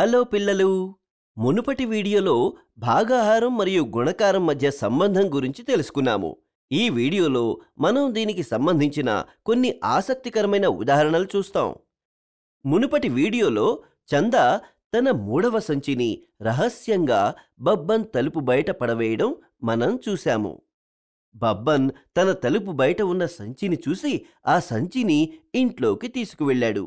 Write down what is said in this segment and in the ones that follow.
hello పిల్లలు మునుపటి వీడియోలో భాగాహారం మరియు గుణకారం మధ్య సంబంధం గురించి తెలుసుకున్నాము ఈ వీడియోలో మనం దీనికి సంబంధించిన కొన్ని ఆసక్తికరమైన ఉదాహరణలు చూస్తాం మునుపటి వీడియోలో చంద తన మూడవ సంచిని రహస్యంగా బబ్బన్ తలుపు బయట పడవేయడం మనం చూశాము బబ్బన్ తన తలుపు బయట ఉన్న సంచిని చూసి ఆ సంచిని ఇంట్లోకి తీసుకువెళ్ళాడు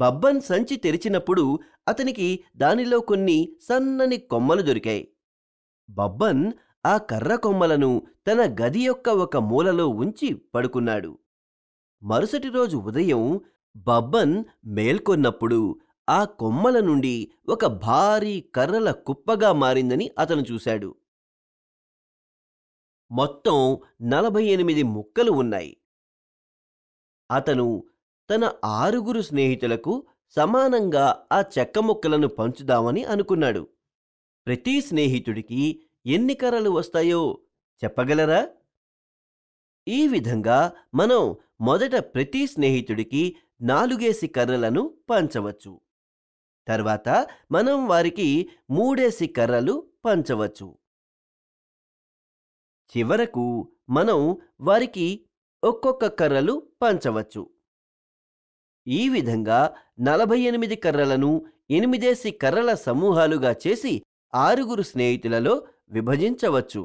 బబ్బన్ సంచి తెరిచినప్పుడు అతనికి దానిలో కొన్ని సన్నని కొమ్మలు దొరికాయి బబ్బన్ ఆ కర్ర కొమ్మలను తన గది యొక్క ఒక మూలలో ఉంచి పడుకున్నాడు మరుసటి రోజు ఉదయం బబ్బన్ మేల్కొన్నప్పుడు ఆ కొమ్మల నుండి ఒక భారీ కర్రల కుప్పగా మారిందని అతను చూశాడు మొత్తం నలభై ఎనిమిది ముక్కలు ఉన్నాయి అతను తన ఆరుగురు స్నేహితులకు సమానంగా ఆ చెక్క ముక్కలను పంచుదామని అనుకున్నాడు ప్రతి స్నేహితుడికి ఎన్ని కర్రలు వస్తాయో చెప్పగలరా ఈ విధంగా మనం మొదట ప్రతి స్నేహితుడికి నాలుగేసి కర్రలను పంచవచ్చు తర్వాత మనం వారికి మూడేసి కర్రలు పంచవచ్చు చివరకు మనం వారికి ఒక్కొక్క కర్రలు పంచవచ్చు ఈ విధంగా నలభై ఎనిమిది కర్రలను ఎనిమిదేసి కర్రల సమూహాలుగా చేసి ఆరుగురు స్నేహితులలో విభజించవచ్చు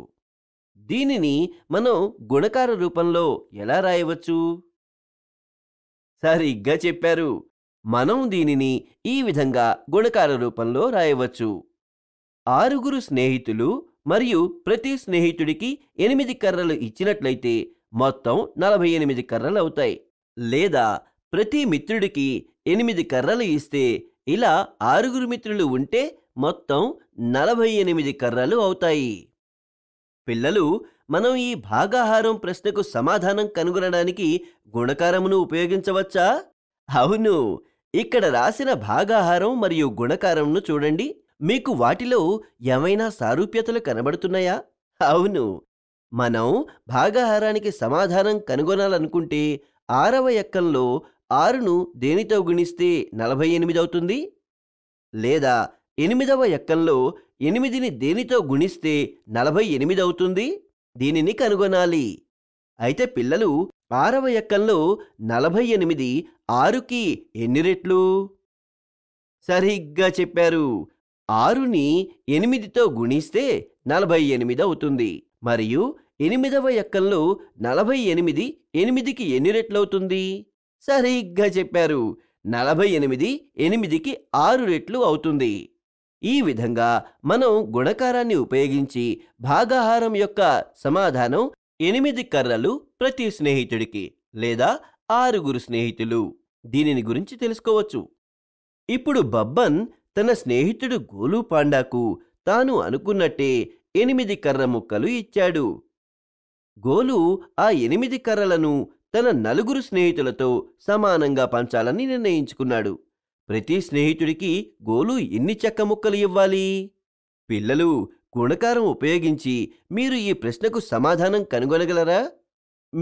దీనిని మనం గుణకార రూపంలో ఎలా రాయవచ్చు సరిగ్గా చెప్పారు మనం దీనిని ఈ విధంగా గుణకార రూపంలో రాయవచ్చు ఆరుగురు స్నేహితులు మరియు ప్రతి స్నేహితుడికి ఎనిమిది కర్రలు ఇచ్చినట్లయితే మొత్తం నలభై ఎనిమిది కర్రలు అవుతాయి లేదా ప్రతి మిత్రుడికి ఎనిమిది కర్రలు ఇస్తే ఇలా ఆరుగురు మిత్రులు ఉంటే మొత్తం నలభై ఎనిమిది కర్రలు అవుతాయి పిల్లలు మనం ఈ భాగాహారం ప్రశ్నకు సమాధానం కనుగొనడానికి గుణకారమును ఉపయోగించవచ్చా అవును ఇక్కడ రాసిన భాగాహారం మరియు గుణకారంను చూడండి మీకు వాటిలో ఏమైనా సారూప్యతలు కనబడుతున్నాయా అవును మనం భాగాహారానికి సమాధానం కనుగొనాలనుకుంటే ఆరవ ఎక్కంలో ఆరును దేనితో గుణిస్తే నలభై ఎనిమిది అవుతుంది లేదా ఎనిమిదవ ఎక్కంలో ఎనిమిదిని దేనితో గుణిస్తే నలభై ఎనిమిది అవుతుంది దీనిని కనుగొనాలి అయితే పిల్లలు ఆరవ ఎక్కంలో నలభై ఎనిమిది ఆరుకి ఎన్ని రెట్లు సరిగ్గా చెప్పారు ఆరుని ఎనిమిదితో గుణిస్తే నలభై ఎనిమిది అవుతుంది మరియు ఎనిమిదవ ఎక్కంలో నలభై ఎనిమిది ఎనిమిదికి ఎన్ని రెట్లవుతుంది సరిగ్గా చెప్పారు నలభై ఎనిమిది ఎనిమిదికి ఆరు రెట్లు అవుతుంది ఈ విధంగా మనం గుణకారాన్ని ఉపయోగించి భాగాహారం యొక్క సమాధానం ఎనిమిది కర్రలు ప్రతి స్నేహితుడికి లేదా ఆరుగురు స్నేహితులు దీనిని గురించి తెలుసుకోవచ్చు ఇప్పుడు బబ్బన్ తన స్నేహితుడు గోలు పాండాకు తాను అనుకున్నట్టే ఎనిమిది కర్ర ముక్కలు ఇచ్చాడు గోలు ఆ ఎనిమిది కర్రలను తన నలుగురు స్నేహితులతో సమానంగా పంచాలని నిర్ణయించుకున్నాడు ప్రతి స్నేహితుడికి గోలు ఎన్ని చెక్క ముక్కలు ఇవ్వాలి పిల్లలు గుణకారం ఉపయోగించి మీరు ఈ ప్రశ్నకు సమాధానం కనుగొనగలరా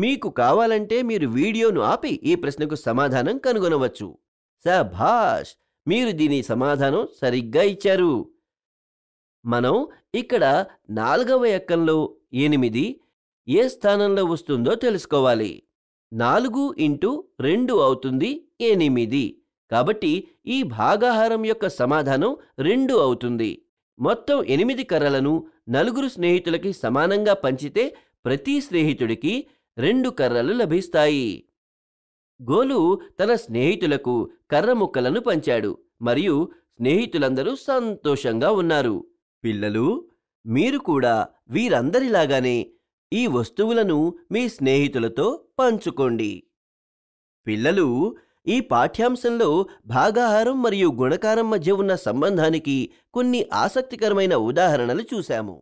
మీకు కావాలంటే మీరు వీడియోను ఆపి ఈ ప్రశ్నకు సమాధానం కనుగొనవచ్చు సభాష్ మీరు దీని సమాధానం సరిగ్గా ఇచ్చారు మనం ఇక్కడ నాలుగవ ఎక్కంలో ఎనిమిది ఏ స్థానంలో వస్తుందో తెలుసుకోవాలి నాలుగు ఇంటూ రెండు అవుతుంది ఎనిమిది కాబట్టి ఈ భాగాహారం యొక్క సమాధానం రెండు అవుతుంది మొత్తం ఎనిమిది కర్రలను నలుగురు స్నేహితులకి సమానంగా పంచితే ప్రతి స్నేహితుడికి రెండు కర్రలు లభిస్తాయి గోలు తన స్నేహితులకు కర్ర ముక్కలను పంచాడు మరియు స్నేహితులందరూ సంతోషంగా ఉన్నారు పిల్లలు మీరు కూడా వీరందరిలాగానే ఈ వస్తువులను మీ స్నేహితులతో పంచుకోండి పిల్లలు ఈ పాఠ్యాంశంలో భాగాహారం మరియు గుణకారం మధ్య ఉన్న సంబంధానికి కొన్ని ఆసక్తికరమైన ఉదాహరణలు చూశాము